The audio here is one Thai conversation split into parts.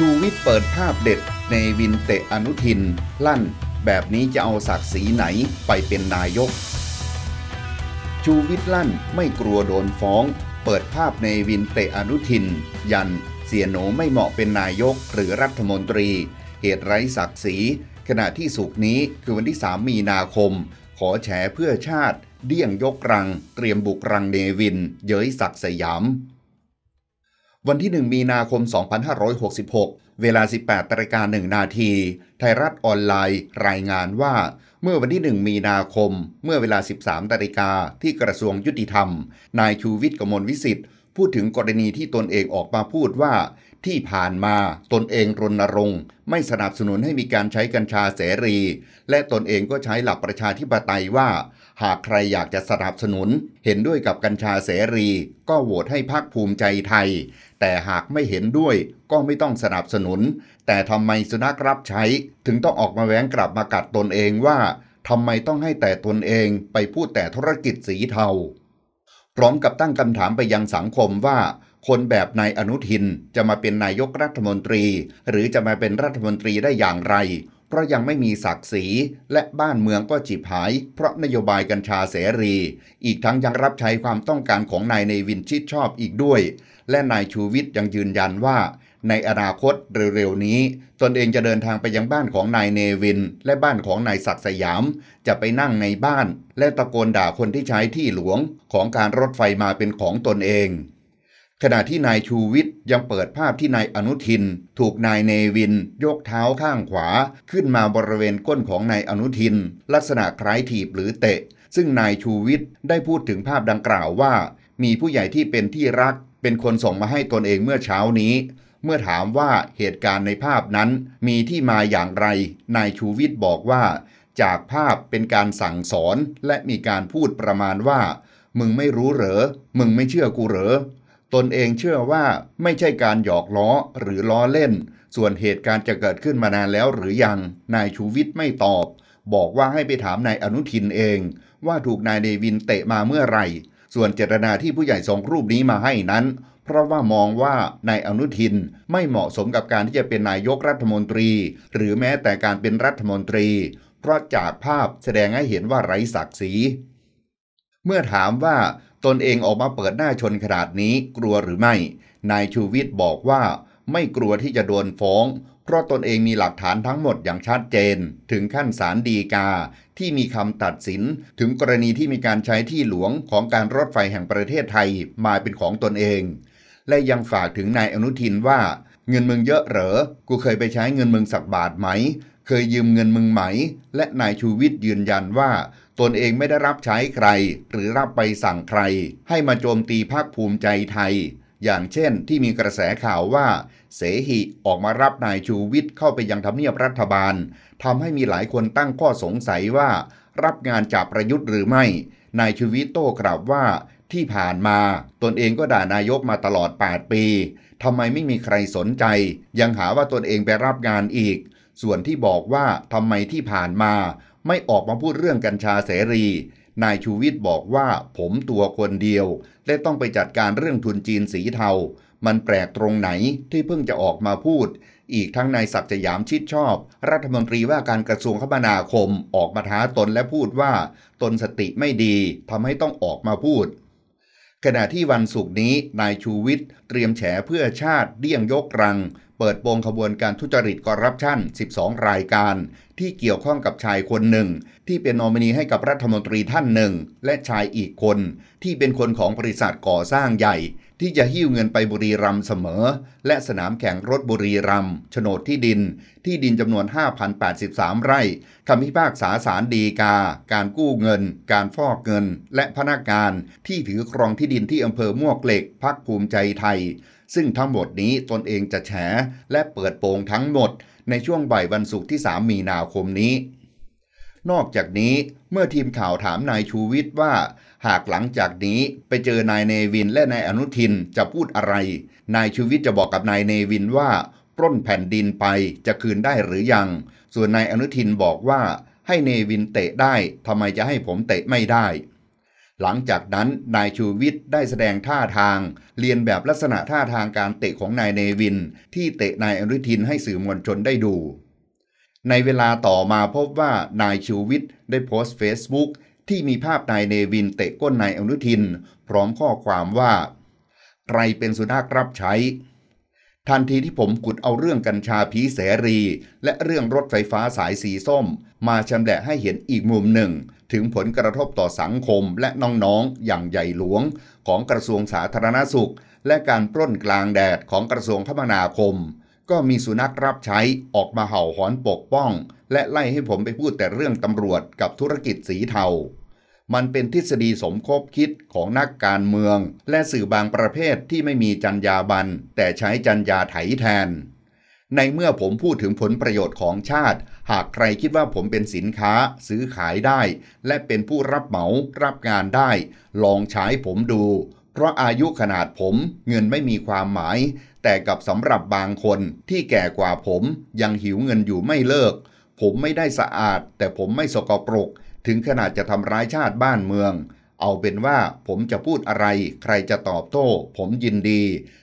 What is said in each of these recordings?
ชูวิทย์เปิดภาพเด็ดในวินเตะอนุทิน ลั่นแบบนี้จะเอาศักดิ์ศรีไหนไปเป็นนายก ชูวิทย์ลั่นไม่กลัวโดนฟ้อง เปิดภาพในวินเตะอนุทิน ยันเสียโหนไม่เหมาะเป็นนายกหรือรัฐมนตรี เหตุไร้ศักดิ์ศรีขณะที่สุกนี้คือวันที่3มีนาคม ขอแฉเพื่อชาติเดี่ยงยกรัง เตรียมบุกรังเนวิน เย้ยศักดิ์สยามวันที่ 1 มีนาคม 2566 เวลา 18ตรกา1นาที ไทยรัฐออนไลน์ รายงานว่า เมื่อวันที่ 1 มีนาคม เมื่อเวลา 13 ตรกาที่กระทรวงยุติธรรม นายชูวิทย์กมลวิสิทธิ์พูดถึงกรณีที่ตนเองออกมาพูดว่า ที่ผ่านมาตนเองรณรงค์ ไม่สนับสนุนให้มีการใช้กัญชาเสรี และตนเองก็ใช้หลักประชาธิปไตยว่าหากใครอยากจะสนับสนุน เห็นด้วยกับกัญชาเสรี ก็โหวตให้พักภูมิใจไทย แต่หากไม่เห็นด้วยก็ไม่ต้องสนับสนุน แต่ทำไมสุนัขรับใช้ ถึงต้องออกมาแว้งกลับมากัดตนเองว่าทำไมต้องให้แต่ตนเองไปพูดแต่ธุรกิจสีเทาพร้อมกับตั้งคำถามไปยังสังคมว่า คนแบบนายอนุทินจะมาเป็นนายกรัฐมนตรี หรือจะมาเป็นรัฐมนตรีได้อย่างไรเพราะยังไม่มีศักดิ์ศรีและบ้านเมืองก็จีบหาย เพราะนโยบายกัญชาเสรี อีกทั้งยังรับใช้ความต้องการของนายในวินชิดชอบอีกด้วย และนายชูวิทย์ยังยืนยันว่า ในอนาคตเร็วๆนี้ ตนเองจะเดินทางไปยังบ้านของนายเนวิน และบ้านของนายศักดิ์สยาม จะไปนั่งในบ้าน และตะโกนด่าคนที่ใช้ที่หลวงของการรถไฟมาเป็นของตนเองขณะที่นายชูวิทย์ยังเปิดภาพที่นายอนุทิน ถูกนายเนวิน ยกเท้าข้างขวา ขึ้นมาบริเวณก้นของนายอนุทิน ลักษณะคล้ายถีบหรือเตะ ซึ่งนายชูวิทย์ได้พูดถึงภาพดังกล่าวว่า มีผู้ใหญ่ที่เป็นที่รัก เป็นคนส่งมาให้ตนเองเมื่อเช้านี้ เมื่อถามว่าเหตุการณ์ในภาพนั้น มีที่มาอย่างไร นายชูวิทย์บอกว่า จากภาพเป็นการสั่งสอนและมีการพูดประมาณว่า มึงไม่รู้เหรอ มึงไม่เชื่อกูเหรอตนเองเชื่อว่าไม่ใช่การหยอกล้อหรือล้อเล่น ส่วนเหตุการณ์จะเกิดขึ้นมานานแล้วหรือยัง นายชูวิทย์ไม่ตอบ บอกว่าให้ไปถามนายอนุทินเอง ว่าถูกนายเดวินเตะมาเมื่อไหร่ ส่วนเจตนาที่ผู้ใหญ่สองรูปนี้มาให้นั้น เพราะว่ามองว่านายอนุทินไม่เหมาะสมกับการที่จะเป็นนายกรัฐมนตรี หรือแม้แต่การเป็นรัฐมนตรี เพราะจากภาพแสดงให้เห็นว่าไร้ศักดิ์ศรีเมื่อถามว่าตนเองออกมาเปิดหน้าชนขนาดนี้ กลัวหรือไม่ นายชูวิทย์บอกว่า ไม่กลัวที่จะโดนฟ้อง เพราะตนเองมีหลักฐานทั้งหมดอย่างชัดเจน ถึงขั้นศาลดีกาที่มีคำตัดสินถึงกรณีที่มีการใช้ที่หลวงของการรถไฟแห่งประเทศไทยมาเป็นของตนเอง และยังฝากถึงนายอนุทินว่า เงินมึงเยอะเหรอ กูเคยไปใช้เงินมึงสักบาทไหม เคยยืมเงินมึงไหม และนายชูวิทย์ยืนยันว่าตนเองไม่ได้รับใช้ใคร หรือรับไปสั่งใคร ให้มาโจมตีภาคภูมิใจไทย อย่างเช่นที่มีกระแสข่าวว่า เสหิออกมารับนายชูวิทย์เข้าไปยังทำเนียบรัฐบาลทำให้มีหลายคนตั้งข้อสงสัยว่า รับงานจากประยุทธ์หรือไม่ นายชูวิทย์โต้กลับว่าที่ผ่านมา ตนเองก็ด่านายกมาตลอด 8 ปีทำไมไม่มีใครสนใจ ยังหาว่าตนเองไปรับงานอีก ส่วนที่บอกว่าทำไมที่ผ่านมาไม่ออกมาพูดเรื่องกัญชาเสรี นายชูวิทย์บอกว่า ผมตัวคนเดียวและต้องไปจัดการเรื่องทุนจีนสีเทา มันแปลกตรงไหนที่เพิ่งจะออกมาพูด อีกทั้งนายศักดิ์สยามชิดชอบ รัฐมนตรีว่าการกระทรวงคมนาคม ออกมาท้าตนและพูดว่า ตนสติไม่ดีทำให้ต้องออกมาพูด ขณะที่วันศุกร์นี้นายชูวิทย์เตรียมแฉเพื่อชาติเดี่ยงยกรัง เปิดโปงขบวนการทุจริตคอร์รัปชัน 12 รายการที่เกี่ยวข้องกับชายคนหนึ่ง ที่เป็นนอมินีให้กับรัฐมนตรีท่านหนึ่ง และชายอีกคน ที่เป็นคนของบริษัทก่อสร้างใหญ่ ที่จะหิ้วเงินไปบุรีรัมเสมอ และสนามแข่งรถบุรีรัมโฉนดที่ดิน ที่ดินจำนวน 5,083 ไร่คำพิพากษาสารดีกา การกู้เงิน การฟอกเงิน และพนักงานที่ถือครองที่ดินที่อำเภอมวกเหล็กพักภูมิใจไทย ซึ่งทั้งหมดนี้ตนเองจะแฉและเปิดโปงทั้งหมดในช่วงบ่ายวันศุกร์ที่ 3 มีนาคมนี้ นอกจากนี้เมื่อทีมข่าวถามนายชูวิทย์ว่า หากหลังจากนี้ไปเจอนายเนวินและนายอนุทินจะพูดอะไร นายชูวิทย์จะบอกกับนายเนวินว่าปล้นแผ่นดินไปจะคืนได้หรือยัง ส่วนนายอนุทินบอกว่า ให้เนวินเตะได้ทำไมจะให้ผมเตะไม่ได้หลังจากนั้นนายชูวิทย์ได้แสดงท่าทาง เรียนแบบลักษณะท่าทางการเตะของนายเนวิน ที่เตะนายอนุทินให้สื่อมวลชนได้ดู ในเวลาต่อมาพบว่านายชูวิทย์ได้โพสต์เฟซบุ๊กที่มีภาพนายเนวินเตะก้นนายอนุทิน พร้อมข้อความว่า ใครเป็นสุนัขรับใช้ทันทีที่ผมขุดเอาเรื่องกัญชาผีเสรีและเรื่องรถไฟฟ้าสายสีส้มมาชำแหละให้เห็นอีกมุมหนึ่งถึงผลกระทบต่อสังคมและน้องๆ อย่างใหญ่หลวงของกระทรวงสาธารณสุขและการปล้นกลางแดดของกระทรวงคมนาคมก็มีสุนัขรับใช้ออกมาเห่าหอนปกป้องและไล่ให้ผมไปพูดแต่เรื่องตำรวจกับธุรกิจสีเทามันเป็นทฤษฎีสมคบคิดของนักการเมือง และสื่อบางประเภทที่ไม่มีจรรยาบรรณแต่ใช้จรรยาไถแทน ในเมื่อผมพูดถึงผลประโยชน์ของชาติ หากใครคิดว่าผมเป็นสินค้าซื้อขายได้ และเป็นผู้รับเหมารับงานได้ ลองใช้ผมดู เพราะอายุขนาดผมเงินไม่มีความหมาย แต่กับสำหรับบางคนที่แก่กว่าผม ยังหิวเงินอยู่ไม่เลิก ผมไม่ได้สะอาด แต่ผมไม่สกปรกถึงขนาดจะทำร้ายชาติบ้านเมือง เอาเป็นว่าผมจะพูดอะไร ใครจะตอบโต้ผมยินดี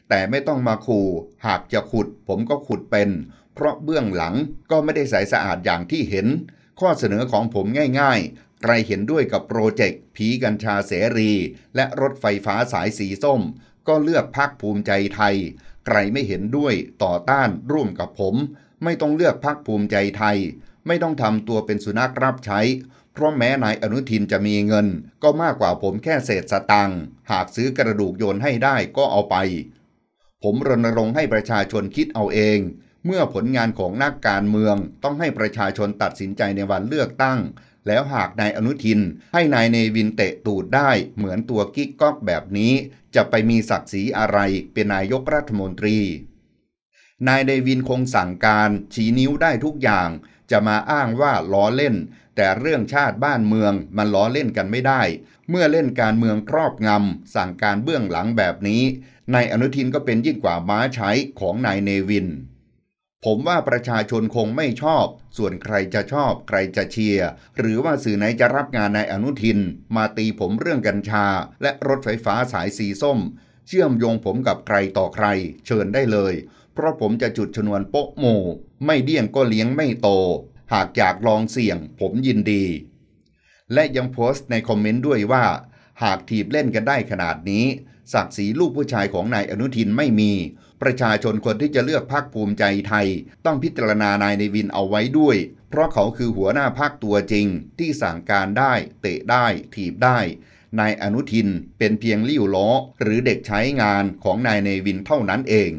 แต่ไม่ต้องมาขู่ หากจะขุด ผมก็ขุดเป็น เพราะเบื้องหลังก็ไม่ได้ใสสะอาดอย่างที่เห็น ข้อเสนอของผมง่ายๆ ใครเห็นด้วยกับโปรเจกต์ผีกัญชาเสรี และรถไฟฟ้าสายสีส้ม ก็เลือกพักภูมิใจไทย ใครไม่เห็นด้วยต่อต้านร่วมกับผม ไม่ต้องเลือกพักภูมิใจไทย ไม่ต้องทำตัวเป็นสุนัขรับใช้พราะแม้นายอนุทินจะมีเงิน ก็มากกว่าผมแค่เศษสตังค์ หากซื้อกระดูกโยนให้ได้ก็เอาไป ผมรณรงค์ให้ประชาชนคิดเอาเอง เมื่อผลงานของนักการเมืองต้องให้ประชาชนตัดสินใจในวันเลือกตั้ง แล้วหากนายอนุทิน ให้นายเนวินเตะตูดได้เหมือนตัวกิ๊กก๊อกแบบนี้ จะไปมีศักดิ์ศรีอะไรเป็นนายกรัฐมนตรี นายเนวินคงสั่งการชี้นิ้วได้ทุกอย่าง จะมาอ้างว่าล้อเล่นแต่เรื่องชาติบ้านเมืองมันล้อเล่นกันไม่ได้ เมื่อเล่นการเมืองครอบงำสั่งการเบื้องหลังแบบนี้นายอนุทินก็เป็นยิ่งกว่าม้าใช้ของนายเนวิน ผมว่าประชาชนคงไม่ชอบ ส่วนใครจะชอบใครจะเชียร์หรือว่าสื่อไหนจะรับงานนายอนุทิน มาตีผมเรื่องกัญชาและรถไฟฟ้าสายสีส้ม เชื่อมโยงผมกับใครต่อใคร เชิญได้เลย เพราะผมจะจุดชนวนโป๊ะโมไม่เดี่ยงก็เลี้ยงไม่โตหากอยากลองเสี่ยง ผมยินดี และยังโพสต์ในคอมเมนต์ด้วยว่า หากทีบเล่นกันได้ขนาดนี้ ศักดิ์ศรีลูกผู้ชายของนายอนุทินไม่มี ประชาชนคนที่จะเลือกพรรคภูมิใจไทย ต้องพิจารณานายในวินเอาไว้ด้วย เพราะเขาคือหัวหน้าพรรคตัวจริง ที่สั่งการได้ เตะได้ ถีบได้ นายอนุทินเป็นเพียงลิ้วล้อ หรือเด็กใช้งานของนายเนวินเท่านั้นเอง